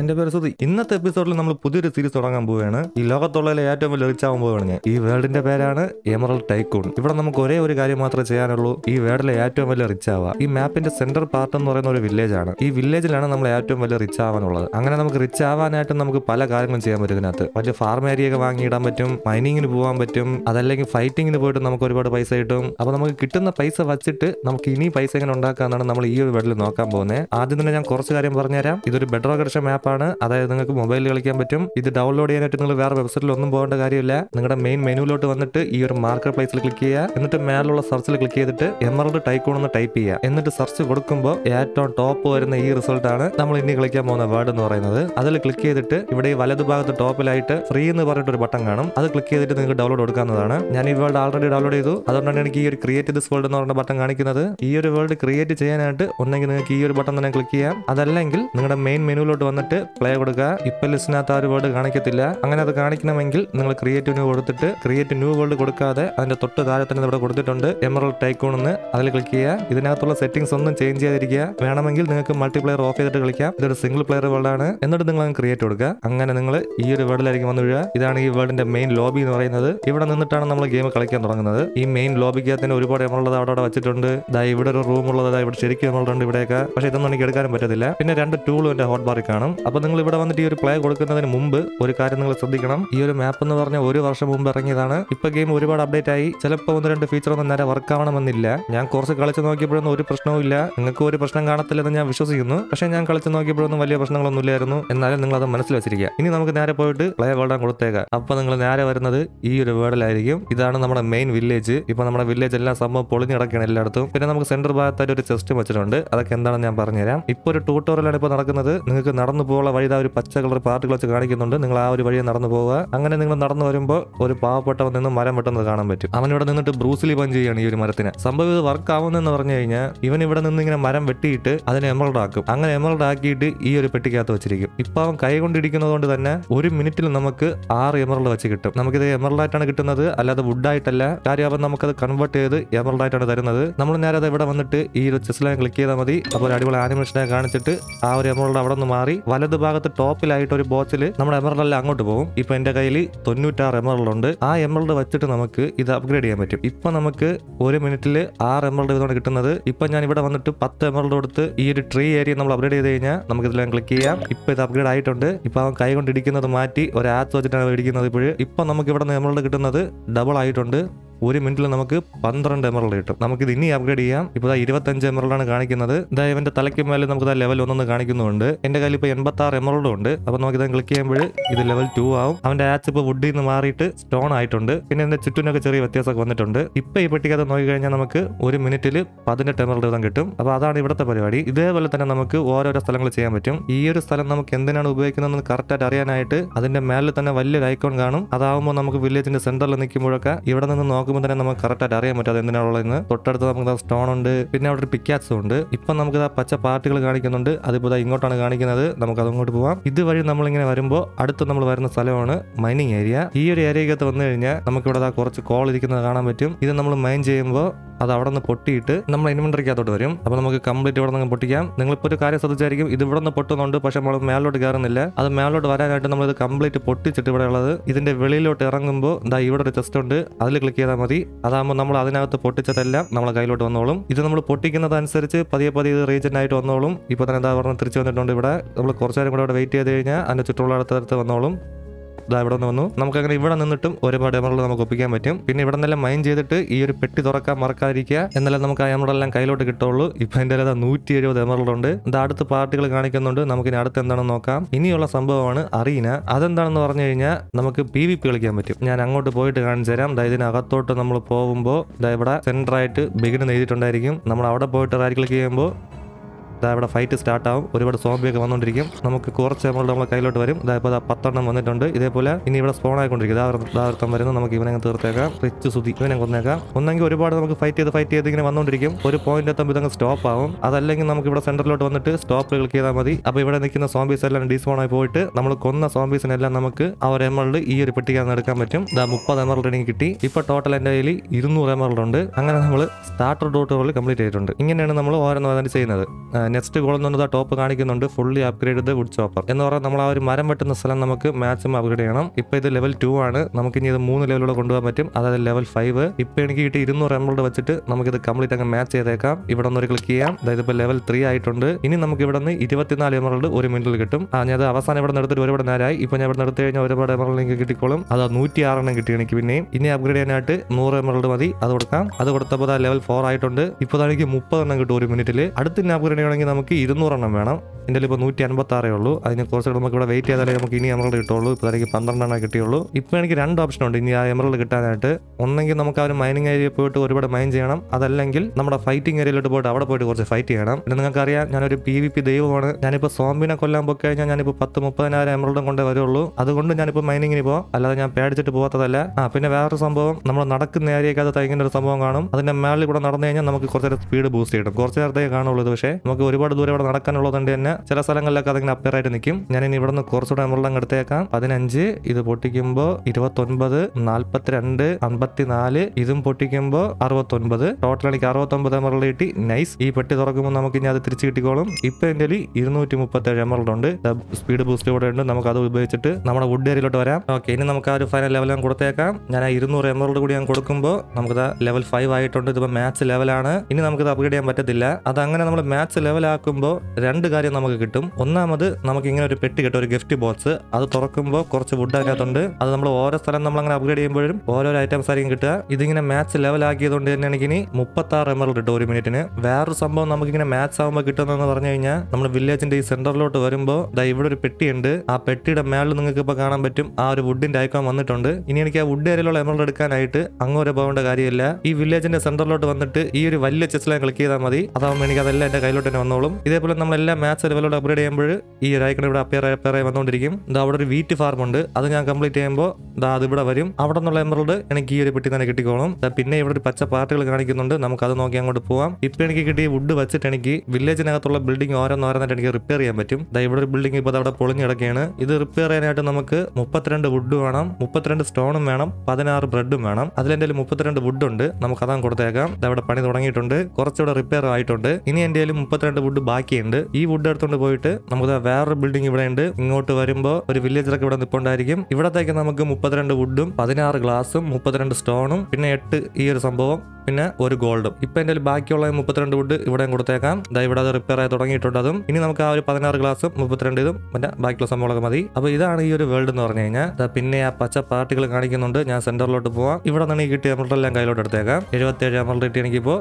എന്റെ പേര് സുതി ഇന്നത്തെ എപ്പിസോഡിൽ നമ്മൾ പുതിയൊരു സീരീസ് തുടങ്ങാൻ പോവുകയാണ് ഈ ലോകത്തുള്ളതിലെ ഏറ്റവും വലിയ റിച്ചാവാൻ പോവുകയാണ് ഈ വേൾഡിന്റെ പേരാണ് എമറൽ ടൈക്കൂൺ ഇവിടെ നമുക്ക് ഒരേ ഒരു കാര്യം മാത്രമേ ചെയ്യാനുള്ളൂ ഈ വേൾഡിലെ ഏറ്റവും വലിയ റിച്ച് ആവുക ഈ മാപ്പിന്റെ സെന്റർ പാർട്ട് എന്ന് പറയുന്ന ഒരു വില്ലേജ് ആണ് ഈ വില്ലേജിലാണ് നമ്മൾ ഏറ്റവും വലിയ റിച്ച് ആവാനുള്ളത് അങ്ങനെ നമുക്ക് റിച്ച് ആവാനായിട്ട് നമുക്ക് പല കാര്യങ്ങളും ചെയ്യാൻ പറ്റും ഇതിനകത്ത് മറ്റേ ഫാർം ഏരിയ ഒക്കെ വാങ്ങിയിടാൻ പറ്റും മൈനിങ്ങിന് പോകാൻ പറ്റും അതല്ലെങ്കിൽ ഫൈറ്റിങ്ങിന് പോയിട്ട് നമുക്ക് ഒരുപാട് പൈസ കിട്ടും അപ്പൊ നമുക്ക് കിട്ടുന്ന പൈസ വച്ചിട്ട് നമുക്ക് ഇനി പൈസ എങ്ങനെ ഉണ്ടാക്കാന്നാണ് നമ്മൾ ഈ ഒരു വേൾഡിൽ നോക്കാൻ പോകുന്നത് ആദ്യം തന്നെ ഞാൻ കുറച്ച് കാര്യം പറഞ്ഞുതരാം ഇതൊരു ബെഡ്രോഗർഷ മാപ്പ് ആപ്പാണ് അതായത് നിങ്ങൾക്ക് മൊബൈലിൽ കളിക്കാൻ പറ്റും ഇത് ഡൗൺലോഡ് ചെയ്യാനായിട്ട് നിങ്ങൾ വേറെ വെബ്സൈറ്റിൽ ഒന്നും പോകേണ്ട കാര്യമില്ല നിങ്ങളുടെ മെയിൻ മെനുവിലോട്ട് വന്നിട്ട് ഈ ഒരു മാർക്കറ്റ് പ്ലേസിൽ ക്ലിക്ക് ചെയ്യുക എന്നിട്ട് മേലുള്ള സെർച്ചിൽ ക്ലിക്ക് ചെയ്തിട്ട് എമറൽഡ് ടൈക്കോൺ എന്ന് ടൈപ്പ് ചെയ്യുക എന്നിട്ട് സെർച്ച് കൊടുക്കുമ്പോൾ ഏറ്റവും ടോപ്പ് വരുന്ന ഈ റിസൾട്ട് ആണ് നമ്മൾ ഇനി കളിക്കാൻ പോകുന്ന വേർഡ് എന്ന് പറയുന്നത് അതിൽ ക്ലിക്ക് ചെയ്തിട്ട് ഇവിടെ ഈ ഭാഗത്ത് ടോപ്പിലായിട്ട് ഫ്രീ എന്ന് പറഞ്ഞിട്ട് ഒരു ബട്ടൺ കാണും അത് ക്ലിക്ക് ചെയ്തിട്ട് നിങ്ങൾക്ക് ഡൗൺലോഡ് കൊടുക്കാവുന്നതാണ് ഞാൻ ഈ വേൾഡ് ആൾറെഡി ഡൗൺലോഡ് ചെയ്തു അതുകൊണ്ടാണ് എനിക്ക് ഈ ഒരു ക്രിയേറ്റ് ദിസ് വേൾഡ് എന്ന് പറഞ്ഞ ബട്ടൺ കാണിക്കുന്നത് ഈ ഒരു വേൾഡ് ക്രിയേറ്റ് ചെയ്യാനായിട്ട് ഒന്നെങ്കിൽ നിങ്ങൾക്ക് ഈ ഒരു ബട്ടൺ തന്നെ ക്ലിക്ക് ചെയ്യാം അതല്ലെങ്കിൽ നിങ്ങളുടെ മെയിൻ മെനുവിലോട്ട് വന്നിട്ട് കൊടുത്തിട്ട് പ്ലേ കൊടുക്കുക ഇപ്പൊ ലിസ്റ്റിനകത്ത് ആ ഒരു വേർഡ് കാണിക്കത്തില്ല അങ്ങനെ അത് കാണിക്കണമെങ്കിൽ നിങ്ങൾ ക്രിയേറ്റ് ന്യൂ കൊടുത്തിട്ട് ക്രിയേറ്റ് ന്യൂ വേൾഡ് കൊടുക്കാതെ അതിന്റെ തൊട്ട് താഴെ തന്നെ ഇവിടെ കൊടുത്തിട്ടുണ്ട് എമറൽ ടൈക്കൂൺ എന്ന് അതിൽ ക്ലിക്ക് ചെയ്യുക ഇതിനകത്തുള്ള സെറ്റിംഗ്സ് ഒന്നും ചേഞ്ച് ചെയ്തിരിക്കുക വേണമെങ്കിൽ നിങ്ങൾക്ക് മൾട്ടിപ്ലെയർ ഓഫ് ചെയ്തിട്ട് കളിക്കാം ഇതൊരു സിംഗിൾ പ്ലെയർ വേൾഡ് ആണ് എന്നിട്ട് നിങ്ങൾ അങ്ങ് ക്രിയേറ്റ് കൊടുക്കുക അങ്ങനെ നിങ്ങൾ ഈ ഒരു വേർഡിലായിരിക്കും വന്നു വീഴുക ഇതാണ് ഈ വേർഡിന്റെ മെയിൻ ലോബി എന്ന് പറയുന്നത് ഇവിടെ നിന്നിട്ടാണ് നമ്മൾ ഗെയിം കളിക്കാൻ തുടങ്ങുന്നത് ഈ മെയിൻ ലോബിക്ക് തന്നെ ഒരുപാട് എമറുള്ളത് അവിടെ അവിടെ വെച്ചിട്ടുണ്ട് ദാ ഇവിടെ ഒരു റൂം ഉള്ളത് ഇവിടെ ശരിക്കും എമറുണ്ട് ഇവിടെയൊക്കെ പക്ഷെ ഇതൊന്നും എനിക്ക് എടുക്കാനും പറ്റത്തില്ല പിന്നെ രണ്ട് ടൂളും എന്റെ ഹോട്ട് ബാറിൽ കാണും അപ്പോൾ നിങ്ങൾ ഇവിടെ വന്നിട്ട് ഈ ഒരു പ്ലേ കൊടുക്കുന്നതിന് മുമ്പ് ഒരു കാര്യം നിങ്ങൾ ശ്രദ്ധിക്കണം ഈ ഒരു മാപ്പ് എന്ന് പറഞ്ഞ ഒരു വർഷം മുമ്പ് ഇറങ്ങിയതാണ് ഇപ്പൊ ഗെയിം ഒരുപാട് അപ്ഡേറ്റ് ആയി ചിലപ്പോൾ ഒന്ന് രണ്ട് ഫീച്ചർ ഒന്നും നേരെ വർക്ക് ആവണമെന്നില്ല ഞാൻ കുറച്ച് കളിച്ച് നോക്കിയപ്പോഴൊന്നും ഒരു പ്രശ്നവും ഇല്ല നിങ്ങൾക്ക് ഒരു പ്രശ്നം കാണത്തില്ലെന്ന് ഞാൻ വിശ്വസിക്കുന്നു പക്ഷേ ഞാൻ കളിച്ച് നോക്കിയപ്പോഴൊന്നും വലിയ പ്രശ്നങ്ങളൊന്നും ഇല്ലായിരുന്നു എന്നാലും നിങ്ങൾ അത് മനസ്സിൽ വെച്ചിരിക്കുക ഇനി നമുക്ക് നേരെ പോയിട്ട് പ്ലേ വേൾഡാൻ കൊടുത്തേക്കാം അപ്പോൾ നിങ്ങൾ നേരെ വരുന്നത് ഈ ഒരു വേർഡിലായിരിക്കും ഇതാണ് നമ്മുടെ മെയിൻ വില്ലേജ് ഇപ്പൊ നമ്മുടെ വില്ലേജ് എല്ലാം സംഭവം പൊളിഞ്ഞു കിടക്കണം എല്ലായിടത്തും പിന്നെ നമുക്ക് സെന്റർ ഭാഗത്തായിട്ട് ഒരു ചെസ്റ്റ് വെച്ചിട്ടുണ്ട് അതൊക്കെ എന്താണെന്ന് ഞാൻ പറഞ്ഞുതരാം ഇപ്പൊ ഒരു ആണ് ഇപ്പോൾ നടക്കുന്നത് നിങ്ങൾക്ക് നടന്നു പോകുള്ള വഴിതാ ഒരു പച്ച കളർ പാർട്ടികൾ വെച്ച് കാണിക്കുന്നുണ്ട് നിങ്ങൾ ആ ഒരു വഴിയെ നടന്നു പോവുക അങ്ങനെ നിങ്ങൾ നടന്നു വരുമ്പോൾ ഒരു പാവപ്പെട്ടവൻ നിന്ന് മരം വെട്ടുന്നത് കാണാൻ പറ്റും അവൻ ഇവിടെ നിന്നിട്ട് ബ്രൂസിലി പഞ്ച് ചെയ്യാണ് ഈ ഒരു മരത്തിന് സംഭവം ഇത് വർക്ക് ആവുന്നെന്ന് പറഞ്ഞു കഴിഞ്ഞാൽ ഇവൻ ഇവിടെ നിന്ന് ഇങ്ങനെ മരം വെട്ടിയിട്ട് അതിനെ എമറൾഡ് ആക്കും അങ്ങനെ എമറൾഡ് ആക്കിയിട്ട് ഈ ഒരു പെട്ടിക്കകത്ത് വെച്ചിരിക്കും ഇപ്പൊ അവൻ കൈ കൊണ്ടിരിക്കുന്നത് കൊണ്ട് തന്നെ ഒരു മിനിറ്റിൽ നമുക്ക് ആറ് എമറൾഡ് വെച്ച് കിട്ടും നമുക്കിത് ആയിട്ടാണ് കിട്ടുന്നത് അല്ലാതെ ആയിട്ടല്ല കാര്യം അവൻ നമുക്കത് കൺവേർട്ട് ചെയ്ത് ആയിട്ടാണ് തരുന്നത് നമ്മൾ നേരെ അത് ഇവിടെ വന്നിട്ട് ഈ ഒരു ചെസ്സിലൈൻ ക്ലിക്ക് ചെയ്താൽ മതി അപ്പോൾ അടിപൊളി ആനിമേഷനെ കാണിച്ചിട്ട് ആ ഒരു എമറൾഡ് അവിടെ നിന്ന് മാറി വല വലത് ഭാഗത്ത് ടോപ്പിലായിട്ട് ഒരു ബോച്ചിൽ നമ്മുടെ എല്ലാം അങ്ങോട്ട് പോകും ഇപ്പൊ എന്റെ കയ്യിൽ തൊണ്ണൂറ്റാറ് ഉണ്ട് ആ എമറൽഡ് വെച്ചിട്ട് നമുക്ക് ഇത് അപ്ഗ്രേഡ് ചെയ്യാൻ പറ്റും ഇപ്പൊ നമുക്ക് ഒരു മിനിറ്റിൽ ആറ് എമറൽഡ് വീതമാണ് കിട്ടുന്നത് ഇപ്പൊ ഞാൻ ഇവിടെ വന്നിട്ട് പത്ത് എമറൽഡ് കൊടുത്ത് ഈ ഒരു ട്രീ ഏരിയ നമ്മൾ അപ്ഗ്രേഡ് ചെയ്ത് കഴിഞ്ഞാൽ നമുക്ക് ഇതിലും ക്ലിക്ക് ചെയ്യാം ഇപ്പൊ ഇത് അപ്ഗ്രേഡ് ആയിട്ടുണ്ട് ഇപ്പൊ അവൻ കൈ കൊണ്ട് ഇടിക്കുന്നത് മാറ്റി ഒരു ആത്ത് വെച്ചിട്ടാണ് ഇടിക്കുന്നത് ഇപ്പോഴും ഇപ്പൊ നമുക്ക് ഇവിടെ നിന്ന് എമറൽഡ് കിട്ടുന്നത് ഡബിൾ ആയിട്ടുണ്ട് ഒരു മിനിറ്റിൽ നമുക്ക് പന്ത്രണ്ട് എമറൽഡ് കിട്ടും ഇത് ഇനി അപ്ഗ്രേഡ് ചെയ്യാം ഇപ്പോൾ ഇരുപത്തഞ്ച് ആണ് കാണിക്കുന്നത് ഇതാ ഇവന്റെ തലയ്ക്ക് മേലെ നമുക്ക് ലെവൽ ഒന്നൊന്ന് കാണിക്കുന്നുണ്ട് എന്റെ കയ്യിൽ ഇപ്പൊ എൺപത്തി ആറ് എമറൽഡും ഉണ്ട് അപ്പോൾ നമുക്കിത് ക്ലിക്ക് ചെയ്യുമ്പോൾ ഇത് ലെവൽ ടു ആവും അവന്റെ ആച്ച് ഇപ്പോൾ വുഡിൽ നിന്ന് മാറിയിട്ട് സ്റ്റോൺ ആയിട്ടുണ്ട് പിന്നെ എൻ്റെ ചുറ്റിനൊക്കെ ചെറിയ വ്യത്യാസമൊക്കെ വന്നിട്ടുണ്ട് ഇപ്പൊ ഈ നോക്കി കഴിഞ്ഞാൽ നമുക്ക് ഒരു മിനിറ്റിൽ പതിനെട്ട് എമറൽഡ് വീതം കിട്ടും അപ്പോൾ അതാണ് ഇവിടുത്തെ പരിപാടി ഇതേപോലെ തന്നെ നമുക്ക് ഓരോരോ സ്ഥലങ്ങൾ ചെയ്യാൻ പറ്റും ഈ ഒരു സ്ഥലം നമുക്ക് എന്തിനാണ് ഉപയോഗിക്കുന്നത് കറക്റ്റായിട്ട് അറിയാനായിട്ട് അതിന്റെ മേലിൽ തന്നെ വലിയൊരു ഐക്കോൺ കാണും അതാവുമ്പോൾ നമുക്ക് വില്ലേജിന്റെ സെന്ററിൽ നിൽക്കുമ്പോഴൊക്കെ ഇവിടെ നിന്ന് നോക്കുമ്പോൾ നോക്കുമ്പോൾ തന്നെ നമുക്ക് കറക്റ്റായിട്ട് അറിയാൻ പറ്റും അത് എന്തിനാണുള്ളതെന്ന് തൊട്ടടുത്ത് നമുക്ക് സ്റ്റോൺ ഉണ്ട് പിന്നെ അവിടെ ഒരു പിക്കാറ്റ്സും ഉണ്ട് ഇപ്പം നമുക്ക് ആ പച്ച പാർട്ടികൾ കാണിക്കുന്നുണ്ട് അതിപ്പോൾ ഇങ്ങോട്ടാണ് കാണിക്കുന്നത് നമുക്ക് അതങ്ങോട്ട് പോവാം ഇതുവഴി നമ്മളിങ്ങനെ വരുമ്പോൾ അടുത്ത് നമ്മൾ വരുന്ന സ്ഥലമാണ് മൈനിങ് ഏരിയ ഈ ഒരു ഏരിയക്കകത്ത് വന്നു കഴിഞ്ഞാൽ നമുക്കിവിടെ കുറച്ച് കോൾ ഇരിക്കുന്നത് കാണാൻ പറ്റും ഇത് നമ്മൾ മൈൻ ചെയ്യുമ്പോൾ അത് അവിടെ നിന്ന് പൊട്ടിയിട്ട് നമ്മൾ ഇൻവെന്ററിക്കകത്തോട്ട് വരും അപ്പോൾ നമുക്ക് കംപ്ലീറ്റ് ഇവിടെ നിന്ന് പൊട്ടിക്കാം നിങ്ങളിപ്പോൾ ഒരു കാര്യം ശ്രദ്ധിച്ചായിരിക്കും ഇത് ഇവിടെ നിന്ന് പൊട്ടുന്നുണ്ട് പക്ഷെ നമ്മൾ മേലോട്ട് കയറുന്നില്ല അത് മേലോട്ട് വരാനായിട്ട് നമ്മൾ ഇത് കംപ്ലീറ്റ് പൊട്ടിച്ചിട്ട് ഇവിടെ ഉള്ളത് ഇതിന്റെ വെളിയിലോട്ട് ഇറങ്ങുമ്പോൾ ഇതാ ഇവിടെ ഒരു ചെസ്റ്റ് ഉണ്ട് അതിൽ ക്ലിക്ക് ചെയ്താൽ മതി അതാകുമ്പോൾ നമ്മൾ അതിനകത്ത് പൊട്ടിച്ചതെല്ലാം നമ്മളെ കയ്യിലോട്ട് വന്നോളും ഇത് നമ്മൾ പൊട്ടിക്കുന്നതനുസരിച്ച് പതിയെ പതിയെ ഇത് റീജൻ ആയിട്ട് വന്നോളും ഇപ്പോൾ തന്നെ എന്താ പറഞ്ഞാൽ തിരിച്ചു വന്നിട്ടുണ്ട് ഇവിടെ നമ്മൾ കുറച്ചു നേരം കൂടെ ഇവിടെ വെയിറ്റ് ചെയ്ത് കഴിഞ്ഞാൽ അതിൻ്റെ ചുറ്റുമുള്ള അടുത്തടുത്ത് വന്നോളും ഇതാ ഇവിടെ നിന്ന് വന്നു നമുക്കങ്ങനെ ഇവിടെ നിന്നിട്ടും ഒരുപാട് എമറൽ നമുക്ക് ഒപ്പിക്കാൻ പറ്റും പിന്നെ ഇവിടെ നിന്നെല്ലാം മൈൻ ചെയ്തിട്ട് ഈ ഒരു പെട്ടി തുറക്കാൻ മറക്കാതിരിക്കുക എന്നാലും നമുക്ക് ആ എമറെല്ലാം കയ്യിലോട്ട് കിട്ടുള്ളൂ ഇപ്പൊ എന്റെ കയ്യിൽ നൂറ്റി എഴുപത് ഉണ്ട് ഇത് അടുത്ത പാർട്ടികൾ കാണിക്കുന്നുണ്ട് നമുക്ക് ഇനി അടുത്ത് എന്താണെന്ന് നോക്കാം ഇനിയുള്ള സംഭവമാണ് അറീന അതെന്താണെന്ന് പറഞ്ഞു കഴിഞ്ഞാൽ നമുക്ക് പി വി പി കളിക്കാൻ പറ്റും ഞാൻ അങ്ങോട്ട് പോയിട്ട് കാണിച്ചു തരാം ഇതാ ഇതിനകത്തോട്ട് നമ്മൾ പോകുമ്പോൾ ഇതാ ഇവിടെ ആയിട്ട് ബിഗിൻ നെയ്തിട്ടുണ്ടായിരിക്കും നമ്മൾ അവിടെ പോയിട്ട് റാരി ക്ലിക്ക് ചെയ്യുമ്പോൾ ഇവിടെ ഫൈറ്റ് സ്റ്റാർട്ട് ആവും ഒരുപാട് സോംബിയൊക്കെ വന്നുകൊണ്ടിരിക്കും നമുക്ക് കുറച്ച് എമൗണ്ട് നമ്മളെ കയ്യിലോട്ട് വരും ഇപ്പോൾ പത്തെണ്ണം വന്നിട്ടുണ്ട് ഇതേപോലെ ഇനി ഇവിടെ സ്പോൺ ആയിക്കൊണ്ടിരിക്കും ദാവൃത്തം വരുന്നു നമുക്ക് ഇവനെ തീർത്തേക്കാം റിച്ച് സുതി ഇവനെ കൊന്നേക്കാം ഒന്നെങ്കിൽ ഒരുപാട് നമുക്ക് ഫൈറ്റ് ചെയ്ത് ഫൈറ്റ് ചെയ്ത് ഇങ്ങനെ വന്നുകൊണ്ടിരിക്കും ഒരു പോയിന്റ് എത്തുമ്പോൾ ഇതങ്ങ് സ്റ്റോപ്പ് ആവും അതല്ലെങ്കിൽ നമുക്ക് ഇവിടെ സെന്ററിലോട്ട് വന്നിട്ട് സ്റ്റോപ്പ് ക്ലിക്ക് ചെയ്താൽ മതി അപ്പോൾ ഇവിടെ നിൽക്കുന്ന സോംബീസ് എല്ലാം ഡിസ്പോൺ ആയി പോയിട്ട് നമ്മൾ കൊന്ന സോംബീസിനെല്ലാം നമുക്ക് ആ ഒരു ഈ ഒരു പെട്ടിക്കാൻ എടുക്കാൻ പറ്റും ഇതാ മുപ്പത് എമറൽഡ് എനിക്ക് കിട്ടി ഇപ്പൊ ടോട്ടൽ എന്റെ കയ്യിൽ ഇരുന്നൂറ് എമറൽഡ് ഉണ്ട് അങ്ങനെ നമ്മൾ സ്റ്റാർട്ടർ ഡോട്ടുകൾ കംപ്ലീറ്റ് ചെയ്തിട്ടുണ്ട് ഇങ്ങനെയാണ് നമ്മൾ ഓരോന്ന് ചെയ്യുന്നത് നെക്സ്റ്റ് ഗോൾ എന്നുള്ളത് ടോപ്പ് കാണിക്കുന്നുണ്ട് ഫുള്ളി അപ്ഗ്രേഡ് വുഡ് ചോപ്പർ എന്ന് പറഞ്ഞാൽ നമ്മൾ ആ ഒരു മരം വെട്ടുന്ന സ്ഥലം നമുക്ക് മാക്സിമം അപ്ഗ്രേഡ് ചെയ്യണം ഇപ്പൊ ഇത് ലെവൽ ടു ആണ് നമുക്ക് ഇനി ഇത് മൂന്ന് ലെവലിലൂടെ കൊണ്ടുപോകാൻ പറ്റും അതായത് ലെവൽ ഫൈവ് ഇപ്പൊ എനിക്ക് കിട്ടി ഇരുന്നൂറ് എമറോൾഡ് വെച്ചിട്ട് നമുക്ക് ഇത് കംപ്ലീറ്റ് അങ്ങ് മാച്ച് ചെയ്തേക്കാം ഇവിടെ ഒന്ന് ഒരു ക്ലിക്ക് ചെയ്യാം അതായത് ഇപ്പോൾ ലെവൽ ത്രീ ആയിട്ടുണ്ട് ഇനി നമുക്ക് ഇവിടെ നിന്ന് ഇരുപത്തിനാല് എമറോൾഡ് ഒരു മിനിറ്റിൽ കിട്ടും ആ ഞാൻ അവസാനം ഇവിടെ നിന്ന് എടുത്തിട്ട് ഒരുപാട് നേരമായി ഇപ്പൊ ഞാൻ ഇവിടെ നിന്ന് എടുത്തു കഴിഞ്ഞാൽ ഒരുപാട് എമറോൾഡ് എനിക്ക് കിട്ടിക്കോളും അത് നൂറ്റി ആറെണ്ണം കിട്ടി എനിക്ക് പിന്നെയും ഇനി അപ്ഗ്രേഡ് ചെയ്യാനായിട്ട് നൂറ് എമറോൾഡ് മതി അത് കൊടുക്കാം അത് കൊടുത്തപ്പോൾ ലെവൽ ഫോർ ആയിട്ടുണ്ട് ഇപ്പോൾ എനിക്ക് മുപ്പത് എണ്ണം കിട്ടും ഒരു മിനിറ്റിൽ അടുത്ത് ഇനി അപ്ഗ്രേഡ് ചെയ്യണമെങ്കിൽ വേണമെങ്കിൽ നമുക്ക് ഇരുന്നൂറെണ്ണം വേണം എൻ്റെ ഇപ്പോൾ നൂറ്റി അൻപത്താറേ ഉള്ളൂ അതിന് കുറച്ചുകൂടെ നമുക്ക് ഇവിടെ വെയിറ്റ് ചെയ്താലേ നമുക്ക് ഇനി എമറൾഡ് കിട്ടുള്ളൂ ഇപ്പോൾ എനിക്ക് പന്ത്രണ്ടെണ്ണം കിട്ടിയുള്ളൂ ഇപ്പോൾ എനിക്ക് രണ്ട് ഓപ്ഷൻ ഉണ്ട് ഇനി ആ എമറൾഡ് കിട്ടാനായിട്ട് ഒന്നെങ്കിൽ നമുക്ക് അവർ മൈനിങ് ഏരിയ പോയിട്ട് ഒരുപാട് മൈൻ ചെയ്യണം അതല്ലെങ്കിൽ നമ്മുടെ ഫൈറ്റിംഗ് ഏരിയയിലോട്ട് പോയിട്ട് അവിടെ പോയിട്ട് കുറച്ച് ഫൈറ്റ് ചെയ്യണം പിന്നെ നിങ്ങൾക്കറിയാം ഞാനൊരു പി വി പി ദൈവമാണ് ഞാനിപ്പോൾ സോംബിനെ കൊല്ലാൻ പോയി കഴിഞ്ഞാൽ ഞാനിപ്പോൾ പത്ത് മുപ്പതിനായിരം എമറൾഡും കൊണ്ടേ വരുള്ളൂ അതുകൊണ്ട് ഞാനിപ്പോൾ മൈനിങ്ങിന് പോകാം അല്ലാതെ ഞാൻ പേടിച്ചിട്ട് പോകാത്തതല്ല ആ പിന്നെ വേറൊരു സംഭവം നമ്മൾ നടക്കുന്ന ഏരിയക്കകത്ത് തൈങ്ങിൻ്റെ ഒരു സംഭവം കാണും അതിൻ്റെ മേളിൽ കൂടെ നടന്നു കഴിഞ്ഞാൽ നമുക്ക് കുറച്ച് സ്പീഡ് ബൂസ്റ്റ് കിട്ടും കുറച്ച് നേരത്തേക്ക് കാണുള്ളൂ പക്ഷേ നമുക്ക് ഒരുപാട് ദൂരം ഇവിടെ കൊണ്ട് തന്നെ ചില സ്ഥലങ്ങളിലൊക്കെ അതിങ്ങനെ ആയിട്ട് നിൽക്കും ഞാൻ ഇനി ഇവിടെ നിന്ന് കുറച്ചുകൂടെ എമറലം എടുത്തേക്കാം പതിനഞ്ച് ഇത് പൊട്ടിക്കുമ്പോൾ ഇരുപത്തൊൻപത് നാൽപ്പത്തിരണ്ട് അൻപത്തിനാല് ഇതും പൊട്ടിക്കുമ്പോൾ അറുപത്തൊൻപത് ടോട്ടൽ എനിക്ക് അറുപത്തൊൻപത് എമറൽഡ് കിട്ടി നൈസ് ഈ പെട്ടി തുറക്കുമ്പോൾ നമുക്ക് ഇനി അത് തിരിച്ച് കിട്ടിക്കോളും ഇപ്പം എൻ്റെ ഇരുന്നൂറ്റി മുപ്പത്തേഴ് എമറൽഡ് ഉണ്ട് സ്പീഡ് ബൂസ്റ്റ് ഇവിടെ ഉണ്ട് നമുക്ക് അത് ഉപയോഗിച്ചിട്ട് നമ്മുടെ വുഡ് ഏരിയയിലോട്ട് വരാം ഓക്കെ ഇനി നമുക്ക് ആ ഒരു ഫൈനൽ ലെവൽ ഞാൻ കൊടുത്തേക്കാം ഞാൻ ആ ഇരുന്നൂറ് എമറോട് കൂടി ഞാൻ കൊടുക്കുമ്പോൾ നമുക്ക് ലെവൽ ഫൈവ് ആയിട്ടുണ്ട് ഇതിപ്പോൾ മാത്സ് ലെവലാണ് ഇനി നമുക്ക് അപ്ഗ്രേഡ് ചെയ്യാൻ പറ്റത്തില്ല അത് അങ്ങനെ നമ്മൾ മാത്സ് ലെവൽ ലെവലാക്കുമ്പോൾ രണ്ട് കാര്യം നമുക്ക് കിട്ടും ഒന്നാമത് നമുക്ക് ഇങ്ങനെ ഒരു പെട്ടി കിട്ടും ഒരു ഗിഫ്റ്റ് ബോക്സ് അത് തുറക്കുമ്പോൾ കുറച്ച് വുഡ് അതിനകത്തുണ്ട് അത് നമ്മൾ ഓരോ സ്ഥലം നമ്മൾ അങ്ങനെ അപ്ഗ്രേഡ് ചെയ്യുമ്പോഴും ഓരോ ഐറ്റംസ് ആയിരിക്കും കിട്ടുക ഇതിങ്ങനെ മാച്ച് ലെവലാക്കിയതുകൊണ്ട് തന്നെ എനിക്ക് ഇനി മുപ്പത്തി ആറ് എമറൽ കിട്ടും ഒരു മിനിറ്റിന് വേറൊരു സംഭവം ഇങ്ങനെ മാച്ച് ആകുമ്പോൾ കിട്ടുന്നതെന്ന് പറഞ്ഞു കഴിഞ്ഞാൽ നമ്മൾ വില്ലേജിന്റെ ഈ സെന്ററിലോട്ട് വരുമ്പോൾ ദാ ഇവിടെ ഒരു പെട്ടിയുണ്ട് ആ പെട്ടിയുടെ മേളിൽ നിങ്ങൾക്ക് ഇപ്പോൾ കാണാൻ പറ്റും ആ ഒരു വുഡിന്റെ ഐക്കോൺ വന്നിട്ടുണ്ട് ഇനി എനിക്ക് ആ വുഡ് ഏരിയയിലുള്ള എമറൽ എടുക്കാനായിട്ട് അങ്ങോട്ട് പോകേണ്ട കാര്യമില്ല ഈ വില്ലേജിന്റെ സെന്ററിലോട്ട് വന്നിട്ട് ഈ ഒരു വലിയ ചെസ്ലാൻ ക്ലിക്ക് ചെയ്താൽ മതി അതാകുമ്പോൾ എനിക്ക് അതെല്ലാം എന്റെ കയ്യിലോട്ട് തന്നെ വന്നോളും ഇതേപോലെ നമ്മൾ എല്ലാ മാത്സ് ലെവലോട് അപ്ഗ്രേഡ് ചെയ്യുമ്പോൾ ഈ ഒരു ഐക്കൺ ഇവിടെ അപ്പയർ അപ്പയർ വന്നുകൊണ്ടിരിക്കും ഇത് അവിടെ ഒരു വീറ്റ് ഫാർം ഉണ്ട് അത് ഞാൻ കംപ്ലീറ്റ് ചെയ്യുമ്പോൾ ദാ അത് ഇവിടെ വരും അവിടെ നിന്നുള്ള എമറോൾഡ് എനിക്ക് ഈ ഒരു പെട്ടി തന്നെ കിട്ടിക്കോളും പിന്നെ ഇവിടെ ഒരു പച്ച പാർട്ടുകൾ കാണിക്കുന്നുണ്ട് നമുക്ക് അത് നോക്കി അങ്ങോട്ട് പോവാം ഇപ്പം എനിക്ക് കിട്ടിയ വുഡ് വെച്ചിട്ട് എനിക്ക് വില്ലേജിനകത്തുള്ള ബിൽഡിംഗ് ഓരോന്നോരോന്നായിട്ട് എനിക്ക് റിപ്പയർ ചെയ്യാൻ പറ്റും ദാ ഇവിടെ ഒരു ബിൽഡിംഗ് ഇപ്പോൾ അവിടെ പൊളിഞ്ഞു കിടക്കുകയാണ് ഇത് റിപ്പയർ ചെയ്യാനായിട്ട് നമുക്ക് മുപ്പത്തിരണ്ട് വുഡ് വേണം മുപ്പത്തിരണ്ട് സ്റ്റോണും വേണം പതിനാറ് ബ്രെഡും വേണം അതിലെന്തെങ്കിലും മുപ്പത്തിരണ്ട് വുഡ് ഉണ്ട് നമുക്ക് അതാണ് കൊടുത്തേക്കാം അവിടെ പണി തുടങ്ങിയിട്ടുണ്ട് കുറച്ചുകൂടെ റിപ്പയർ ആയിട്ടുണ്ട് ഇനി എന്തെങ്കിലും മുപ്പത്തിരണ്ട് രണ്ട് വുഡ് ബാക്കിയുണ്ട് ഈ വുഡ് എടുത്തോണ്ട് പോയിട്ട് നമുക്ക് വേറൊരു ബിൽഡിംഗ് ഇവിടെ ഉണ്ട് ഇങ്ങോട്ട് വരുമ്പോ ഒരു വില്ലേജറൊക്കെ ഇവിടെ നിൽപ്പുണ്ടായിരിക്കും ഇവിടത്തേക്ക് നമുക്ക് മുപ്പത്തിരണ്ട് വുഡും പതിനാറ് ഗ്ലാസും മുപ്പത്തിരണ്ട് സ്റ്റോണും പിന്നെ എട്ട് ഈ ഒരു സംഭവം പിന്നെ ഒരു ഗോൾഡും ഇപ്പൊ എന്റെ ബാക്കിയുള്ള മുപ്പത്തിരണ്ട് വുഡ് ഇവിടെയും കൊടുത്തേക്കാം ദാ ഇവിടെ അത് റിപ്പയർ ആയി തുടങ്ങിയിട്ടുണ്ട് അതും ഇനി നമുക്ക് ആ ഒരു പതിനാറ് ഗ്ലാസും മുപ്പത്തിരണ്ട് ഇതും പിന്നെ ബാക്കിയുള്ള സംഭവങ്ങളൊക്കെ മതി അപ്പൊ ഇതാണ് ഈ ഒരു വേൾഡ് എന്ന് പറഞ്ഞു കഴിഞ്ഞാൽ പിന്നെ ആ പച്ച പാർട്ടികൾ കാണിക്കുന്നുണ്ട് ഞാൻ സെന്ററിലോട്ട് പോവാം ഇവിടെ നിന്ന് കിട്ടിയ എമറൽഡ് എല്ലാം കയ്യിലോട്ട് എടുത്തേക്കാം എഴുപത്തി ഏഴ് എമറൽഡ് കിട്ടി എനിക്കിപ്പോൾ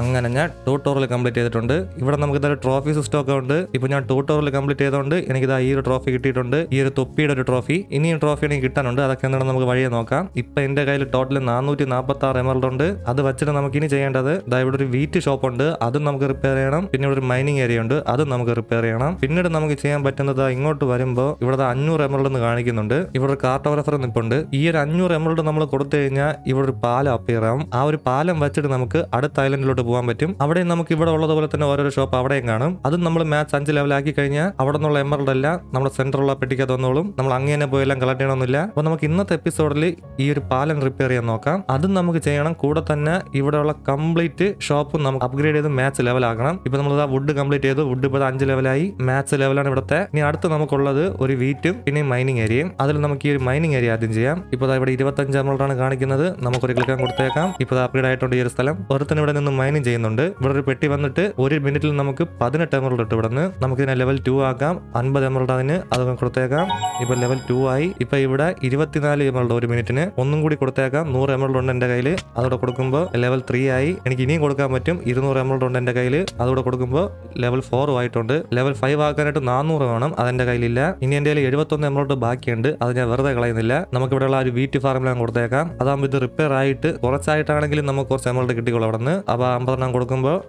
അങ്ങനെ ഞാൻ ട്യൂട്ടോറിയൽ കംപ്ലീറ്റ് ചെയ്തിട്ടുണ്ട് ഇവിടെ നമുക്ക് ഇതൊരു ട്രോഫി സിസ്റ്റം ഒക്കെ ഉണ്ട് ഇപ്പൊ ഞാൻ ട്യൂട്ടോറിയൽ കംപ്ലീറ്റ് ചെയ്തുകൊണ്ട് ഇതാ ഈ ഒരു ട്രോഫി കിട്ടിയിട്ടുണ്ട് ഈ ഒരു തൊപ്പിയുടെ ഒരു ട്രോഫി ഇനിയും ട്രോഫി എനിക്ക് കിട്ടാനുണ്ട് അതൊക്കെ എന്താണ് നമുക്ക് വഴിയെ നോക്കാം ഇപ്പൊ എൻ്റെ കയ്യിൽ ടോട്ടൽ നാനൂറ്റി നാൽപ്പത്തി ആറ് എമറൽഡ് ഉണ്ട് അത് വെച്ചിട്ട് നമുക്ക് ഇനി ചെയ്യേണ്ടത് ഇതാ ഇവിടെ ഒരു വീറ്റ് ഷോപ്പ് ഉണ്ട് അതും നമുക്ക് റിപ്പയർ ചെയ്യണം പിന്നെ ഇവിടെ ഒരു മൈനിങ് ഏരിയ ഉണ്ട് അതും നമുക്ക് റിപ്പയർ ചെയ്യണം പിന്നീട് നമുക്ക് ചെയ്യാൻ പറ്റുന്നത് ഇങ്ങോട്ട് വരുമ്പോൾ ഇവിടെ അഞ്ഞൂറ് എമറൽഡ് എന്ന് കാണിക്കുന്നുണ്ട് ഇവിടെ ഒരു കാർട്ടോഗ്രാഫർ നിപ്പുണ്ട് ഈ ഒരു അഞ്ഞൂറ് എമറൽഡ് നമ്മൾ കൊടുത്തു കഴിഞ്ഞാൽ ഇവിടെ ഒരു പാലം അപ്പിയറാവും ആ ഒരു പാലം വെച്ചിട്ട് നമുക്ക് അടുത്ത ഐലൻഡിലോട്ട് എടുത്ത് പോകാൻ പറ്റും അവിടെയും നമുക്ക് ഇവിടെ ഉള്ളതുപോലെ തന്നെ ഓരോരോ ഷോപ്പ് അവിടെയും കാണും അതും നമ്മൾ മാച്ച് അഞ്ച് ലെവലാക്കി കഴിഞ്ഞാൽ അവിടെ നിന്നുള്ള എമറൽഡ് അല്ല നമ്മുടെ സെൻട്രലുള്ള പെട്ടിക്കകത്ത് വന്നോളും നമ്മൾ അങ്ങനെ പോയെല്ലാം കളക്ട് ചെയ്യണമെന്നില്ല അപ്പോൾ നമുക്ക് ഇന്നത്തെ എപ്പിസോഡിൽ ഈ ഒരു പാലം റിപ്പയർ ചെയ്യാൻ നോക്കാം അതും നമുക്ക് ചെയ്യണം കൂടെ തന്നെ ഇവിടെയുള്ള കംപ്ലീറ്റ് ഷോപ്പും നമുക്ക് അപ്ഗ്രേഡ് ചെയ്ത് മാച്ച് ആകണം ഇപ്പോൾ നമ്മൾ ആ വുഡ് കംപ്ലീറ്റ് ചെയ്തു വുഡ് ഇപ്പോൾ അഞ്ച് ലെവലായി മാച്ച് ലെവലാണ് ഇവിടുത്തെ ഇനി അടുത്ത് നമുക്കുള്ളത് ഒരു വീറ്റും പിന്നെ മൈനിങ് ഏരിയയും അതിൽ നമുക്ക് ഈ ഒരു മൈനിങ് ഏരിയ ആദ്യം ചെയ്യാം ഇപ്പോൾ ഇവിടെ ഇരുപത്തഞ്ച് എമറൽഡാണ് കാണിക്കുന്നത് ഒരു ക്ലിക്കാൻ കൊടുത്തേക്കാം ഇപ്പോൾ അപ്ഗ്രേഡ് ആയിട്ടുണ്ട് ഈ ഒരു സ്ഥലം ഒരുത്തിന് ഇവിടെ നിന്ന് മൈൻ മൈനിങ് ചെയ്യുന്നുണ്ട് ഇവിടെ ഒരു പെട്ടി വന്നിട്ട് ഒരു മിനിറ്റിൽ നമുക്ക് പതിനെട്ട് എമറോൾഡ് ഇട്ട് ഇവിടെ നിന്ന് ഇതിനെ ലെവൽ ടു ആക്കാം അൻപത് എമറോൾഡ് അതിന് അത് കൊടുത്തേക്കാം ഇപ്പൊ ലെവൽ ടു ആയി ഇപ്പൊ ഇവിടെ ഇരുപത്തിനാല് എമറോൾഡ് ഒരു മിനിറ്റിന് ഒന്നും കൂടി കൊടുത്തേക്കാം നൂറ് എമറോൾഡ് ഉണ്ട് എന്റെ കയ്യിൽ അതോടെ കൊടുക്കുമ്പോൾ ലെവൽ ത്രീ ആയി എനിക്ക് ഇനിയും കൊടുക്കാൻ പറ്റും ഇരുന്നൂറ് എമറോൾഡ് ഉണ്ട് എന്റെ കയ്യിൽ അതോടെ കൊടുക്കുമ്പോൾ ലെവൽ ഫോറും ആയിട്ടുണ്ട് ലെവൽ ഫൈവ് ആക്കാനായിട്ട് നാനൂറ് വേണം അതെൻ്റെ കയ്യിലില്ല ഇനി എന്റെ കയ്യിൽ എഴുപത്തൊന്ന് എമറോൾഡ് ബാക്കിയുണ്ട് അത് ഞാൻ വെറുതെ കളയുന്നില്ല നമുക്ക് ഇവിടെയുള്ള ഒരു വീറ്റ് ഫാർമിലാണ് കൊടുത്തേക്കാം അതാകുമ്പോൾ ഇത് റിപ്പയർ ആയിട്ട് കുറച്ചായിട്ടാണെങ്കിലും നമുക്ക് കുറച്ച് എമറോൾഡ് കിട്ടിക്കോളൂ അവിടെ നിന്ന് അപ്പോൾ ആ Pernah nunggu dulu,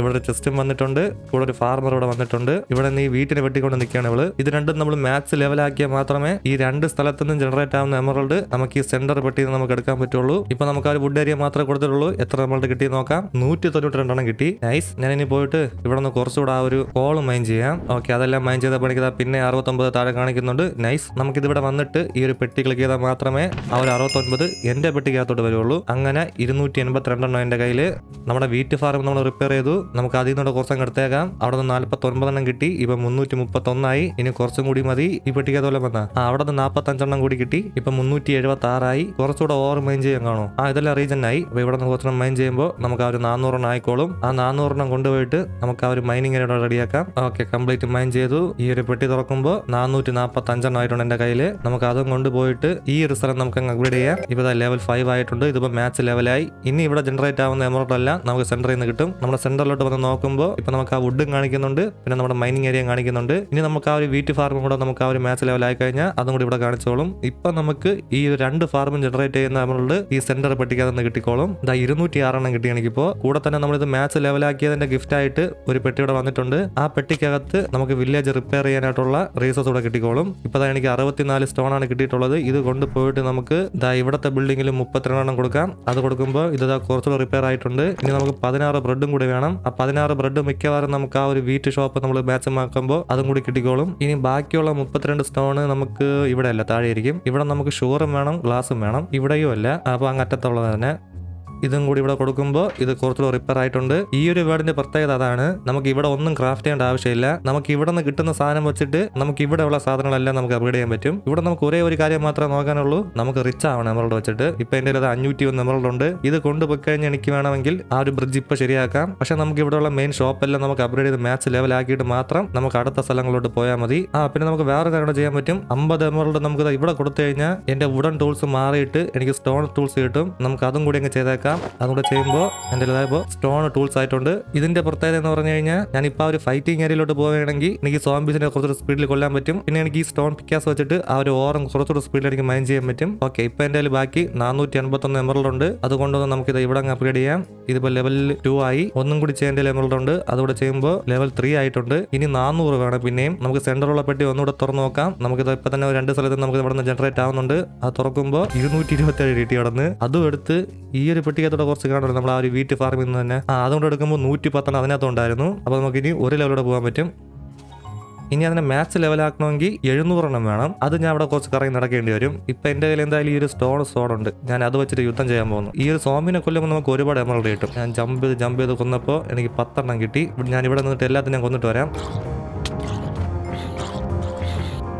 ഇവിടെ ഒരു ചെസ്റ്റും വന്നിട്ടുണ്ട് കൂടെ ഒരു ഫാർമർ ഇവിടെ വന്നിട്ടുണ്ട് ഇവിടെ നീ വീട്ടിനെ വെട്ടിക്കൊണ്ട് നിൽക്കുകയാണ് ഇവള് ഇത് രണ്ടും നമ്മൾ മാക്സ് ലെവലാക്കിയാൽ മാത്രമേ ഈ രണ്ട് സ്ഥലത്തുനിന്നും ജനറേറ്റ് ആവുന്ന എമറൾഡ് നമുക്ക് ഈ സെന്റർ പെട്ടി നമുക്ക് എടുക്കാൻ പറ്റുള്ളൂ ഇപ്പൊ നമുക്ക് ആ വുഡ് ഏരിയ മാത്രമേ കൊടുത്തിട്ടുള്ളൂ എത്ര എമറൾഡ് കിട്ടി നോക്കാം നൂറ്റി തൊണ്ണൂറ്റി കിട്ടി നൈസ് ഞാൻ ഇനി പോയിട്ട് ഇവിടെ നിന്ന് കുറച്ചുകൂടെ ആ ഒരു കോൾ മൈൻ ചെയ്യാം ഓക്കെ അതെല്ലാം മൈൻ ചെയ്ത പണിക്ക് പിന്നെ അറുപത്തൊമ്പത് താഴെ കാണിക്കുന്നുണ്ട് നൈസ് നമുക്ക് ഇതിവിടെ വന്നിട്ട് ഈ ഒരു പെട്ടി ക്ലിക്ക് ചെയ്താൽ മാത്രമേ ആ ഒരു അറുപത്തൊൻപത് എന്റെ പെട്ടിക്കകത്തോട്ട് വരുള്ളൂ അങ്ങനെ ഇരുന്നൂറ്റി എൺപത്തിരണ്ടെണ്ണം എന്റെ കയ്യിൽ നമ്മുടെ വീറ്റ് ഫാർം നമ്മൾ റിപ്പയർ ചെയ്തു നമുക്ക് അതിൽ നിന്നുള്ള കുറച്ചങ്ങ് എടുത്തേക്കാം അവിടെ നിന്ന് നാൽപ്പത്തൊൻപതെണ്ണം കിട്ടി ഇപ്പം മുന്നൂറ്റി മുപ്പത്തൊന്നായി ഇനി കുറച്ചും കൂടി മതി ഈ പെട്ടിക്ക് അതുപോലെ വന്ന ആ അവിടെ നിന്ന് അഞ്ചെണ്ണം കൂടി കിട്ടി ഇപ്പം മുന്നൂറ്റി എഴുപത്തി ആറായി കുറച്ചുകൂടെ ഓവർ മൈൻ ചെയ്യാൻ കാണോ ആ ഇതെല്ലാം റീജൻ ആയി അപ്പോൾ ഇവിടെ നിന്ന് കുറച്ചെണ്ണം മൈൻ ചെയ്യുമ്പോൾ നമുക്ക് ആ ഒരു നാനൂറെണ്ണം ആയിക്കോളും ആ നാനൂറെണ്ണം കൊണ്ടുപോയിട്ട് നമുക്ക് ആ ഒരു മൈനിങ് ഇവിടെ റെഡിയാക്കാം ഓക്കെ കംപ്ലീറ്റ് മൈൻ ചെയ്തു ഈ ഒരു പെട്ടി തുറക്കുമ്പോൾ നാനൂറ്റി നാൽപ്പത്തി അഞ്ചെണ്ണം ആയിട്ടുണ്ട് എന്റെ കയ്യിൽ നമുക്ക് അതും കൊണ്ടുപോയിട്ട് ഈ ഒരു സ്ഥലം നമുക്ക് അങ്ങ് അപ്ഗ്രേഡ് ചെയ്യാം ഇപ്പോൾ ലെവൽ ഫൈവ് ആയിട്ടുണ്ട് ഇതിപ്പോ മാച്ച് ലെവലായി ഇനി ഇവിടെ ജനറേറ്റ് ആവുന്ന എമൗണ്ട് എല്ലാം നമുക്ക് സെന്ററിൽ നിന്ന് കിട്ടും നമ്മുടെ സെന്ററിൽ മുകളിലോട്ട് വന്ന് നോക്കുമ്പോൾ ഇപ്പൊ നമുക്ക് ആ വുഡും കാണിക്കുന്നുണ്ട് പിന്നെ നമ്മുടെ മൈനിങ് ഏരിയ കാണിക്കുന്നുണ്ട് ഇനി നമുക്ക് ആ ഒരു വീറ്റ് ഫാർമും കൂടെ നമുക്ക് ആ ഒരു മാച്ച് ആയി കഴിഞ്ഞാൽ അതും കൂടി ഇവിടെ കാണിച്ചോളും ഇപ്പൊ നമുക്ക് ഈ രണ്ട് ഫാർമും ജനറേറ്റ് ചെയ്യുന്ന നമ്മളുടെ ഈ സെന്റർ പട്ടിക തന്നെ കിട്ടിക്കോളും ഇതാ ഇരുന്നൂറ്റി ആറെണ്ണം കിട്ടി എനിക്കിപ്പോൾ കൂടെ തന്നെ നമ്മളിത് മാച്ച് ലെവലാക്കിയതിന്റെ ഗിഫ്റ്റ് ആയിട്ട് ഒരു പെട്ടി ഇവിടെ വന്നിട്ടുണ്ട് ആ പെട്ടിക്കകത്ത് നമുക്ക് വില്ലേജ് റിപ്പയർ ചെയ്യാനായിട്ടുള്ള റീസോഴ്സ് ഇവിടെ കിട്ടിക്കോളും ഇപ്പൊ ഇതാ എനിക്ക് അറുപത്തിനാല് സ്റ്റോൺ ആണ് കിട്ടിയിട്ടുള്ളത് ഇത് കൊണ്ടുപോയിട്ട് നമുക്ക് ഇതാ ഇവിടത്തെ ബിൽഡിംഗിൽ മുപ്പത്തിരണ്ടെണ്ണം കൊടുക്കാം അത് കൊടുക്കുമ്പോൾ ഇത് കുറച്ചുകൂടെ റിപ്പയർ ആയിട്ടുണ്ട് ഇനി നമുക്ക് പതിനാറ് ബ്രെഡും കൂടി വേണം ആ പതിനാറ് ബ്രെഡ് മിക്കവാറും നമുക്ക് ആ ഒരു വീറ്റ് ഷോപ്പ് നമ്മൾ ബാച്ചമാക്കുമ്പോൾ അതും കൂടി കിട്ടിക്കോളും ഇനി ബാക്കിയുള്ള മുപ്പത്തിരണ്ട് സ്റ്റോൺ നമുക്ക് ഇവിടെ അല്ല താഴെ ഇരിക്കും ഇവിടെ നമുക്ക് ഷുവറും വേണം ഗ്ലാസും വേണം ഇവിടെയും അല്ല അപ്പോൾ അങ്ങറ്റത്തുള്ളത് തന്നെ ഇതും കൂടി ഇവിടെ കൊടുക്കുമ്പോൾ ഇത് കുറച്ചുകൂടെ റിപ്പയർ ആയിട്ടുണ്ട് ഈ ഒരു വേർഡിന്റെ പ്രത്യേകത അതാണ് നമുക്ക് ഇവിടെ ഒന്നും ക്രാഫ്റ്റ് ചെയ്യേണ്ട ആവശ്യമില്ല നമുക്ക് ഇവിടെ നിന്ന് കിട്ടുന്ന സാധനം വെച്ചിട്ട് നമുക്ക് ഇവിടെയുള്ള സാധനങ്ങളെല്ലാം നമുക്ക് അപ്ഗ്രേഡ് ചെയ്യാൻ പറ്റും ഇവിടെ നമുക്ക് ഒരേ ഒരു കാര്യം മാത്രമേ നോക്കാനുള്ളൂ നമുക്ക് റിച്ച് ആവണം എമറോൾഡ് വെച്ചിട്ട് ഇപ്പൊ എന്റെ അത് അഞ്ഞൂറ്റി ഒന്ന് എമറോൾഡ് ഉണ്ട് ഇത് കൊണ്ടുപോയി കഴിഞ്ഞ് എനിക്ക് വേണമെങ്കിൽ ആ ഒരു ബ്രിഡ്ജ് ഇപ്പൊ ശരിയാക്കാം പക്ഷെ നമുക്ക് ഇവിടെയുള്ള മെയിൻ ഷോപ്പെല്ലാം നമുക്ക് അപ്ഗ്രേഡ് ചെയ്ത് മാച്ച് ആക്കിയിട്ട് മാത്രം നമുക്ക് അടുത്ത സ്ഥലങ്ങളിലോട്ട് പോയാൽ മതി ആ പിന്നെ നമുക്ക് വേറെ കാര്യങ്ങൾ ചെയ്യാൻ പറ്റും അമ്പത് എമറോൾഡ് നമുക്ക് ഇവിടെ കൊടുത്തു കഴിഞ്ഞാൽ എന്റെ വുഡൻ ടൂൾസ് മാറിയിട്ട് എനിക്ക് സ്റ്റോൺ ടൂൾസ് കിട്ടും നമുക്ക് അതും കൂടി അങ്ങ് ചെയ്തേക്കാം ചെയ്യാം അതുകൂടെ ചെയ്യുമ്പോൾ എൻ്റെ ഇപ്പോൾ സ്റ്റോൺ ടൂൾസ് ആയിട്ടുണ്ട് ഇതിന്റെ പ്രത്യേകത എന്ന് പറഞ്ഞു കഴിഞ്ഞാൽ ഞാൻ ഒരു ഫൈറ്റിംഗ് ഏരിയയിലോട്ട് പോവുകയാണെങ്കിൽ എനിക്ക് സോംബീസിനെ കുറച്ചുകൂടി സ്പീഡിൽ കൊല്ലാൻ പറ്റും പിന്നെ എനിക്ക് ഈ സ്റ്റോൺ പിക്കാസ് വെച്ചിട്ട് ആ ഒരു ഓറം കുറച്ചുകൂടി സ്പീഡിൽ എനിക്ക് മൈൻ ചെയ്യാൻ പറ്റും ഓക്കെ ഇപ്പോൾ എൻ്റെ ബാക്കി നാനൂറ്റി എൺപത്തൊന്ന് എമറൽഡ് ഉണ്ട് അതുകൊണ്ട് നമുക്ക് ഇത് ഇവിടെ അങ്ങ് അപ്ഗ്രേഡ് ചെയ്യാം ഇതിപ്പോൾ ലെവൽ ടു ആയി ഒന്നും കൂടി ചെയ്യേണ്ട എമറൽഡ് ഉണ്ട് അതുകൂടെ ചെയ്യുമ്പോൾ ലെവൽ ത്രീ ആയിട്ടുണ്ട് ഇനി നാനൂറ് വേണം പിന്നെയും നമുക്ക് സെൻറ്ററുള്ള പെട്ടി ഒന്നുകൂടെ തുറന്നു നോക്കാം നമുക്ക് ഇത് ഇപ്പം തന്നെ രണ്ട് സ്ഥലത്ത് നമുക്ക് ഇവിടെ നിന്ന് ജനറേറ്റ് ആവുന്നുണ്ട് അത് തുറക്കുമ്പോൾ ഇരുന്നൂറ്റി ഇരുപത്തി ഏഴ് കിട്ടി കടന്ന് അതും എടുത്ത് ഈ ഒരു പെട്ടി കാർഷികത്തോടെ കുറച്ച് കാണുമല്ലോ നമ്മൾ ആ ഒരു വീട്ട് ഫാർമിൽ നിന്ന് തന്നെ അതുകൊണ്ട് എടുക്കുമ്പോൾ നൂറ്റി പത്തെണ്ണം അതിനകത്തുണ്ടായിരുന്നു അപ്പോൾ നമുക്ക് ഇനി ഒരു ലെവലോടെ പോകാൻ പറ്റും ഇനി അതിനെ മാത്സ് ലെവലാക്കണമെങ്കിൽ എഴുന്നൂറെണ്ണം വേണം അത് ഞാൻ അവിടെ കുറച്ച് കറങ്ങി നടക്കേണ്ടി വരും ഇപ്പം എൻ്റെ കയ്യിൽ എന്തായാലും ഈ ഒരു സ്റ്റോൺ സ്റ്റോൺ ഉണ്ട് ഞാൻ അത് വെച്ചിട്ട് യുദ്ധം ചെയ്യാൻ പോകുന്നു ഈ ഒരു സോമിനെ കൊല്ലുമ്പോൾ നമുക്ക് ഒരുപാട് എമറൽഡ് കിട്ടും ഞാൻ ജമ്പ് ചെയ്ത് ജമ്പ് ചെയ്ത് കൊന്നപ്പോൾ എനിക്ക് പത്തെണ്ണം കിട്ടി ഞാൻ ഇവിടെ നിന്നിട്ട് എല്ലാത്തിനും കൊന്നിട്ട് വരാം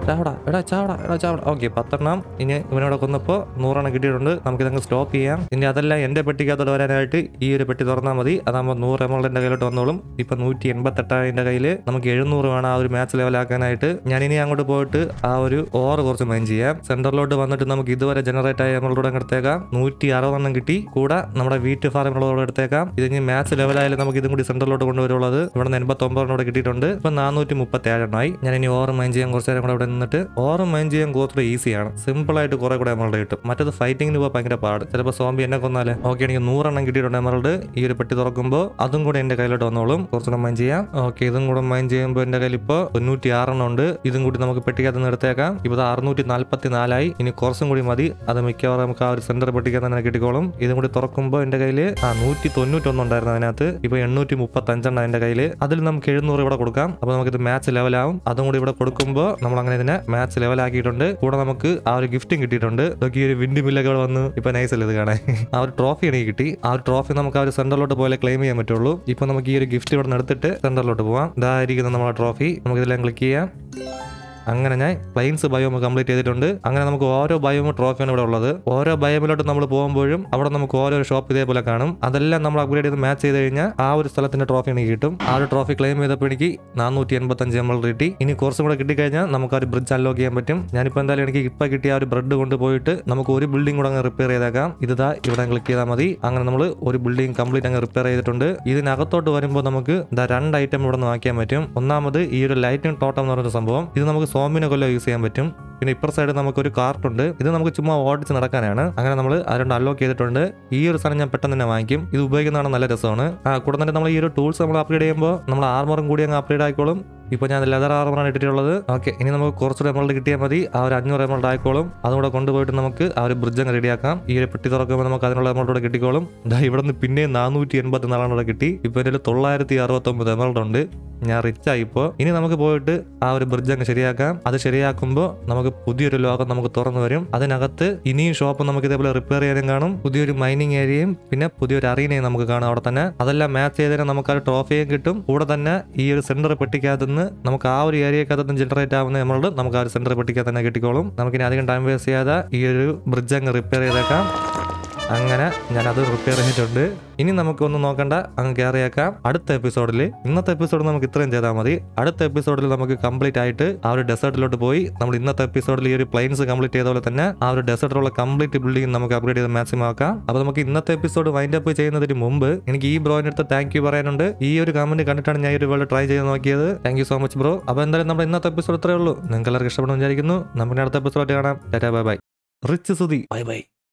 ചാവടാ എടാ ചാവടാ എടാ ചാവടാ ഓക്കെ പത്തെണ്ണം ഇനി ഇവനോട് കൊന്നപ്പോ നൂറെണ്ണം കിട്ടിയിട്ടുണ്ട് നമുക്ക് ഇതങ്ങ് സ്റ്റോപ്പ് ചെയ്യാം ഇനി അതെല്ലാം എൻ്റെ പെട്ടിക്കകത്ത് വരാനായിട്ട് ഈ ഒരു പെട്ടി തുറന്നാൽ മതി അതാകുമ്പോൾ നൂറ് എമൗണ്ട് എന്റെ കയ്യിലോട്ട് വന്നോളും ഇപ്പൊ നൂറ്റി എൺപത്തെട്ടായിൻ്റെ കയ്യിൽ നമുക്ക് എഴുന്നൂറ് വേണം ആ ഒരു മാച്ച് ലെവലാക്കാനായിട്ട് ഇനി അങ്ങോട്ട് പോയിട്ട് ആ ഒരു ഓവർ കുറച്ച് മൈൻ ചെയ്യാം സെന്ററിലോട്ട് വന്നിട്ട് നമുക്ക് ഇതുവരെ ജനറേറ്റ് ആയ എമൗണ്ടോടെ എടുത്തേക്കാം നൂറ്റി അറുപതെണ്ണം കിട്ടി കൂടെ നമ്മുടെ വീട്ടു ഫാർ എമൗണ്ടോടെ എടുത്തേക്കാം ഇനി മാച്ച് ലെവലായാലും നമുക്ക് ഇതും കൂടി സെന്ററിലോട്ട് കൊണ്ടുവരുള്ളത് ഇവിടെ നിന്ന് എൺപത്തൊമ്പതെണ്ണോടെ കിട്ടിയിട്ടുണ്ട് ഇപ്പൊ നാനൂറ്റി മുപ്പത്തി ഏഴെണ്ണമായി ഞാൻ ഇനി ഓവർ മൈൻ ചെയ്യാൻ കുറച്ച് നേരം കൂടെ ഇവിടെ എന്നിട്ട് ഓറം മൈൻഡ് ചെയ്യാൻ ഗോത്ര ഈസിയാണ് സിമ്പിൾ ആയിട്ട് കുറെ കൂടെ എമറൽഡ് കിട്ടും മറ്റത് ഫൈറ്റിംഗിന് പോകാൻ ഭയങ്കര പാട് ചിലപ്പോൾ സോംബി എന്നെ കൊന്നാലേ ഓക്കെ എനിക്ക് നൂറെണ്ണം കിട്ടിയിട്ടുണ്ട് എമറൽഡ് ഈ ഒരു പെട്ടി തുറക്കുമ്പോൾ അതും കൂടെ എന്റെ കയ്യിലോട്ട് വന്നോളും കുറച്ചുകൂടെ മൈൻഡ് ചെയ്യാം ഓക്കെ ഇതും കൂടെ മൈൻഡ് ചെയ്യുമ്പോൾ എന്റെ കയ്യിൽ ഇപ്പോൾ തൊണ്ണൂറ്റി ആറെണ്ണം ഉണ്ട് ഇതും കൂടി നമുക്ക് പെട്ടിക്കകത്ത് നിർത്തേക്കാം ഇപ്പോൾ അറുന്നൂറ്റി നാൽപ്പത്തി നാലായി ഇനി കുറച്ചും കൂടി മതി അത് മിക്കവാറും നമുക്ക് ആ ഒരു സെന്റർ പെട്ടിക്കകത്ത് തന്നെ കിട്ടിക്കോളും ഇതും കൂടി തുറക്കുമ്പോൾ എന്റെ കയ്യിൽ ആ നൂറ്റി തൊണ്ണൂറ്റൊന്ന് ഉണ്ടായിരുന്നു അതിനകത്ത് ഇപ്പൊ എണ്ണൂറ്റി മുപ്പത്തി അഞ്ചെണ്ണം എന്റെ കയ്യിൽ അതിൽ നമുക്ക് എഴുന്നൂറ് ഇവിടെ കൊടുക്കാം അപ്പോൾ ഇത് മാച്ച് ലെവലാവും അതും കൂടി ഇവിടെ കൊടുക്കുമ്പോൾ നമ്മൾ അങ്ങനെ അതിനെ മാച്ച് ലെവലാക്കിയിട്ടുണ്ട് കൂടെ നമുക്ക് ആ ഒരു ഗിഫ്റ്റും കിട്ടിയിട്ടുണ്ട് ഈ ഒരു വിൻഡ് മില്ലൊക്കെ വന്ന് ഇപ്പൊ അല്ലേ ഇത് കാണാൻ ആ ഒരു ട്രോഫി എനിക്ക് കിട്ടി ആ ഒരു ട്രോഫി നമുക്ക് ആ ഒരു സെന്ററിലോട്ട് പോലെ ക്ലെയിം ചെയ്യാൻ പറ്റുള്ളൂ ഇപ്പൊ നമുക്ക് ഈ ഒരു ഗിഫ്റ്റ് ഇവിടെ നിന്ന് എടുത്തിട്ട് സെന്ററിലോട്ട് പോവാം ഇതായിരിക്കുന്ന നമ്മുടെ ട്രോഫി നമുക്ക് ഇതിലെല്ലാം ക്ലിക്ക് ചെയ്യാം അങ്ങനെ ഞാൻ പ്ലെയിൻസ് ബയോമ കംപ്ലീറ്റ് ചെയ്തിട്ടുണ്ട് അങ്ങനെ നമുക്ക് ഓരോ ബയോമ ട്രോഫിയാണ് ഇവിടെ ഉള്ളത് ഓരോ ബയോമിലോട്ട് നമ്മൾ പോകുമ്പോഴും അവിടെ നമുക്ക് ഓരോ ഷോപ്പ് ഇതേപോലെ കാണും അതെല്ലാം നമ്മൾ അപ്ഗ്രേഡ് ചെയ്ത് മാച്ച് ചെയ്ത് കഴിഞ്ഞാൽ ആ ഒരു സ്ഥലത്തിന്റെ ട്രോഫി എനിക്ക് കിട്ടും ആ ഒരു ട്രോഫി ക്ലെയിം ചെയ്തപ്പോൾ എനിക്ക് നാനൂറ്റി എൺപത്തഞ്ച് എം എൽ കിട്ടി ഇനി കുറച്ചും കൂടെ കിട്ടിക്കഴിഞ്ഞാൽ നമുക്ക് ആ ഒരു ബ്രിഡ്ജ് അൺലോക്ക് ചെയ്യാൻ പറ്റും ഞാനിപ്പോൾ എന്തായാലും എനിക്ക് ഇപ്പം കിട്ടിയ ആ ഒരു ബ്രെഡ് കൊണ്ടുപോയിട്ട് നമുക്ക് ഒരു ബിൽഡിംഗ് കൂടെ അങ്ങ് റിപ്പയർ ചെയ്തേക്കാം ഇതാ ഇവിടെ ക്ലിക്ക് ചെയ്താൽ മതി അങ്ങനെ നമ്മൾ ഒരു ബിൽഡിംഗ് കംപ്ലീറ്റ് അങ്ങ് റിപ്പയർ ചെയ്തിട്ടുണ്ട് ഇതിനകത്തോട്ട് വരുമ്പോൾ നമുക്ക് ഇതാ രണ്ട് ഐറ്റം ഇവിടെ നിന്ന് വാങ്ങിക്കാൻ പറ്റും ഒന്നാമത് ഈ ഒരു ലൈറ്റിംഗ് ടോട്ടം എന്ന് പറയുന്ന സംഭവം ഇത് നമുക്ക് സോമിനെ കൊല്ലം യൂസ് ചെയ്യാൻ പറ്റും പിന്നെ ഇപ്പുറ സൈഡ് നമുക്കൊരു കാർട്ടുണ്ട് ഇത് നമുക്ക് ചുമ്മാ ഓടിച്ച് നടക്കാനാണ് അങ്ങനെ നമ്മൾ അതുകൊണ്ട് അലോക്ക് അൺലോക്ക് ചെയ്തിട്ടുണ്ട് ഈ ഒരു സാധനം ഞാൻ പെട്ടെന്ന് തന്നെ വാങ്ങിക്കും ഇത് ഉപയോഗിക്കുന്നതാണ് നല്ല രസമാണ് ആ നമ്മൾ ഈ ഒരു ടൂൾസ് നമ്മൾ അപ്ഗ്രേഡ് ചെയ്യുമ്പോൾ നമ്മൾ ആർമറും കൂടി അങ്ങ് അപ്ഗ്രേഡ് ആയിക്കോളും ഇപ്പോൾ ഞാൻ ലെതർ ആർമറാണ് ഇട്ടിട്ടുള്ളത് ഓക്കെ ഇനി നമുക്ക് കുറച്ചൊരു എമറൾഡ് കിട്ടിയാൽ മതി ആ ഒരു അഞ്ഞൂറ് എമറൾഡ് ആയിക്കോളും അതുകൂടെ കൊണ്ടുപോയിട്ട് നമുക്ക് ആ ഒരു ബ്രിഡ്ജ് അങ്ങ് റെഡിയാക്കാം ഈ ഒരു പെട്ടി തുറക്കുമ്പോൾ നമുക്ക് അതിനുള്ള എമറൾഡ് കൂടെ കിട്ടിക്കോളും ഇതാ ഇവിടെ നിന്ന് പിന്നെ നാനൂറ്റി എൺപത്തി നാലാണ് കിട്ടി ഇപ്പോൾ ഇതിൽ തൊള്ളായിരത്തി ഒമ്പത് എമറൾഡ് ഉണ്ട് ഞാൻ റിച്ച് ആയിപ്പോ ഇനി നമുക്ക് പോയിട്ട് ആ ഒരു ബ്രിഡ്ജ് അങ്ങ് ശരിയാക്കാം അത് ശരിയാക്കുമ്പോൾ നമുക്ക് പുതിയൊരു ലോകം നമുക്ക് തുറന്നു വരും അതിനകത്ത് ഇനിയും ഷോപ്പ് നമുക്ക് ഇതേപോലെ റിപ്പയർ ചെയ്യാനും കാണും പുതിയൊരു മൈനിങ് ഏരിയയും പിന്നെ പുതിയൊരു അറീനയും നമുക്ക് കാണും അവിടെ തന്നെ അതെല്ലാം മാച്ച് ചെയ്തതിന് നമുക്ക് ആ ട്രോഫിയും കിട്ടും കൂടെ തന്നെ ഈ ഒരു സെന്റർ പെട്ടിക്കകത്ത് നമുക്ക് ആ ഒരു ഏരിയക്കകത്ത് ജനറേറ്റ് ആവുന്ന നമ്മളുടെ നമുക്ക് ആ ഒരു സെന്റർ പെട്ടിക്കകത്ത് തന്നെ കിട്ടിക്കോളും നമുക്കിനി അധികം ടൈം വേസ്റ്റ് ചെയ്യാതെ ഈ ഒരു ബ്രിഡ്ജ് അങ്ങ് റിപ്പയർ ചെയ്തേക്കാം അങ്ങനെ ഞാൻ അത് റിപ്പയർ ചെയ്തിട്ടുണ്ട് ഇനി നമുക്കൊന്നും നോക്കണ്ട അങ്ങ് കയറിയേക്കാം അടുത്ത എപ്പിസോഡിൽ ഇന്നത്തെ എപ്പിസോഡ് നമുക്ക് ഇത്രയും ചെയ്താൽ മതി അടുത്ത എപ്പിസോഡിൽ നമുക്ക് കംപ്ലീറ്റ് ആയിട്ട് ആ ഒരു ഡെസേർട്ടിലോട്ട് പോയി നമ്മൾ ഇന്നത്തെ എപ്പിസോഡിൽ ഈ ഒരു പ്ലെയിൻസ് കംപ്ലീറ്റ് ചെയ്ത പോലെ തന്നെ ആ ഒരു ഡെസേർട്ടിലുള്ള കംപ്ലീറ്റ് ബിൽഡിംഗ് നമുക്ക് അപ്ഗ്രേഡ് ചെയ്ത് മാക്സിമം ആക്കാം അപ്പോൾ നമുക്ക് ഇന്നത്തെ എപ്പിസോഡ് വൈൻഡ് അപ്പ് ചെയ്യുന്നതിന് മുമ്പ് എനിക്ക് ഈ ബ്രോയിൻ്റെ അടുത്ത് താങ്ക് യു പറയാനുണ്ട് ഈ ഒരു കമന്റ് കണ്ടിട്ടാണ് ഞാൻ ഒരു വേൾഡ് ട്രൈ ചെയ്ത് നോക്കിയത് thank you so much bro അപ്പോൾ എന്തായാലും നമ്മുടെ ഇന്നത്തെ എപ്പിസോഡ് ഇത്രയേ ഉള്ളൂ നിങ്ങൾക്ക് എല്ലാവർക്കും ഇഷ്ടപ്പെടുന്നു വിചാരിക്കുന്നു നമുക്ക് അടുത്ത എപ്പിസോഡ് കാണാം ബൈ ബൈ റിച്ച് സുതി ബൈ ബൈ